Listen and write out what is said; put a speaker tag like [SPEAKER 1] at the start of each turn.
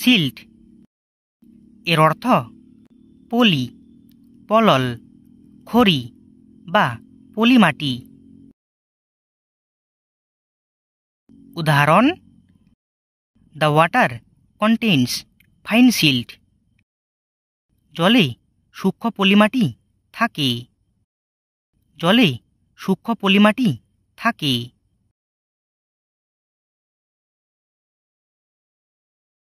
[SPEAKER 1] silt এর অর্থ পলি পলল খড়ি বা পলিমাটি উদাহরণ the water contains fine silt জলে সূক্ষ্ম পলিমাটি থাকে জলে সূক্ষ্ম পলিমাটি থাকে